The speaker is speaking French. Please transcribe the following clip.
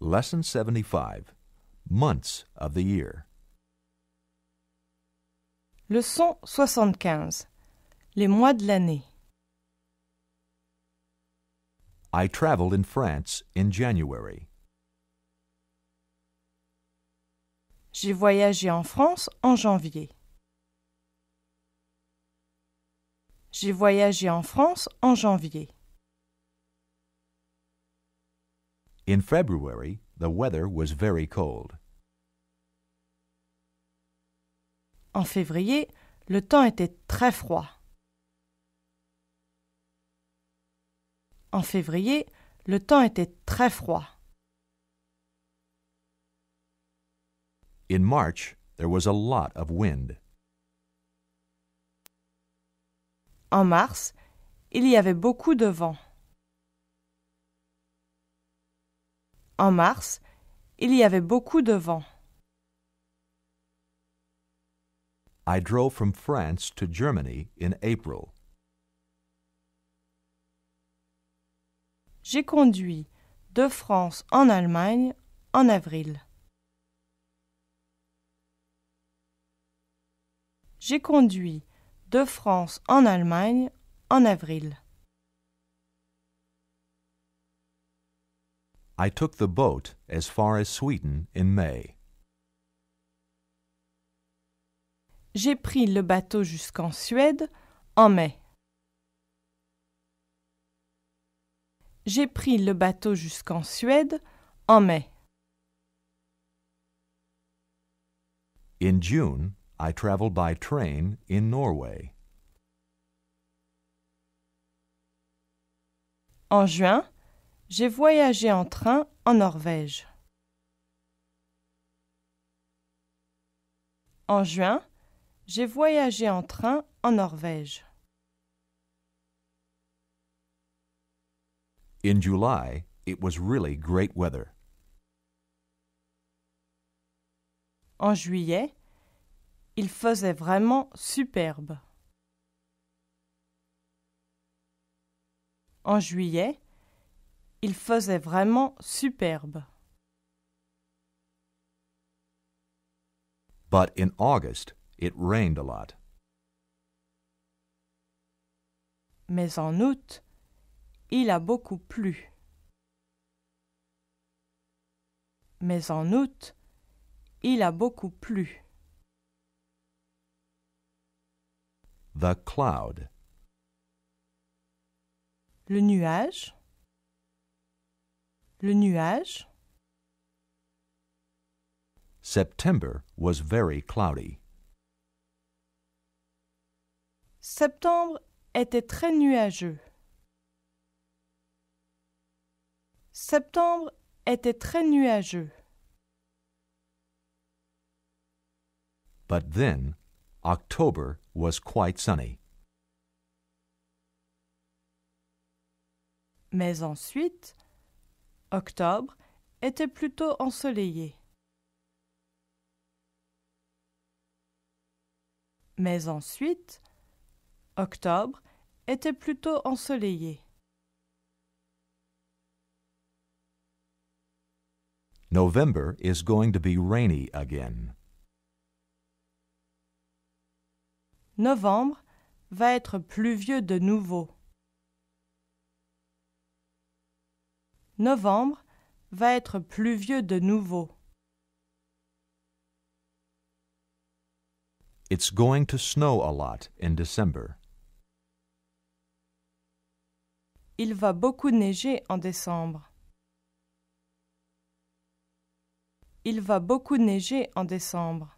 Lesson 75 Months of the Year. Leçon 75 Les mois de l'année. I traveled in France in January. J'ai voyagé en France en janvier. J'ai voyagé en France en janvier. In February, the weather was very cold. En février, le temps était très froid. En février, le temps était très froid. In March, there was a lot of wind. En mars, il y avait beaucoup de vent. En mars, il y avait beaucoup de vent. I drove from France to Germany in April. J'ai conduit de France en Allemagne en avril. J'ai conduit de France en Allemagne en avril. I took the boat as far as Sweden in May. J'ai pris le bateau jusqu'en Suède en mai. J'ai pris le bateau jusqu'en Suède en mai. In June, I traveled by train in Norway. En juin, j'ai voyagé en train en Norvège. En juin, j'ai voyagé en train en Norvège. In July, it was really great weather. En juillet, il faisait vraiment superbe. En juillet, il faisait vraiment superbe. But in August, it rained a lot. Mais en août, il a beaucoup plu. Mais en août, il a beaucoup plu. The cloud. Le nuage le nuage. September was very cloudy. Septembre était très nuageux. Septembre était très nuageux. But then, October was quite sunny. Mais ensuite, Octobre était plutôt ensoleillé. Mais ensuite, octobre était plutôt ensoleillé. November is going to be rainy again. Novembre va être pluvieux de nouveau. Novembre va être pluvieux de nouveau. It's going to snow a lot in December. Il va beaucoup neiger en décembre. Il va beaucoup neiger en décembre.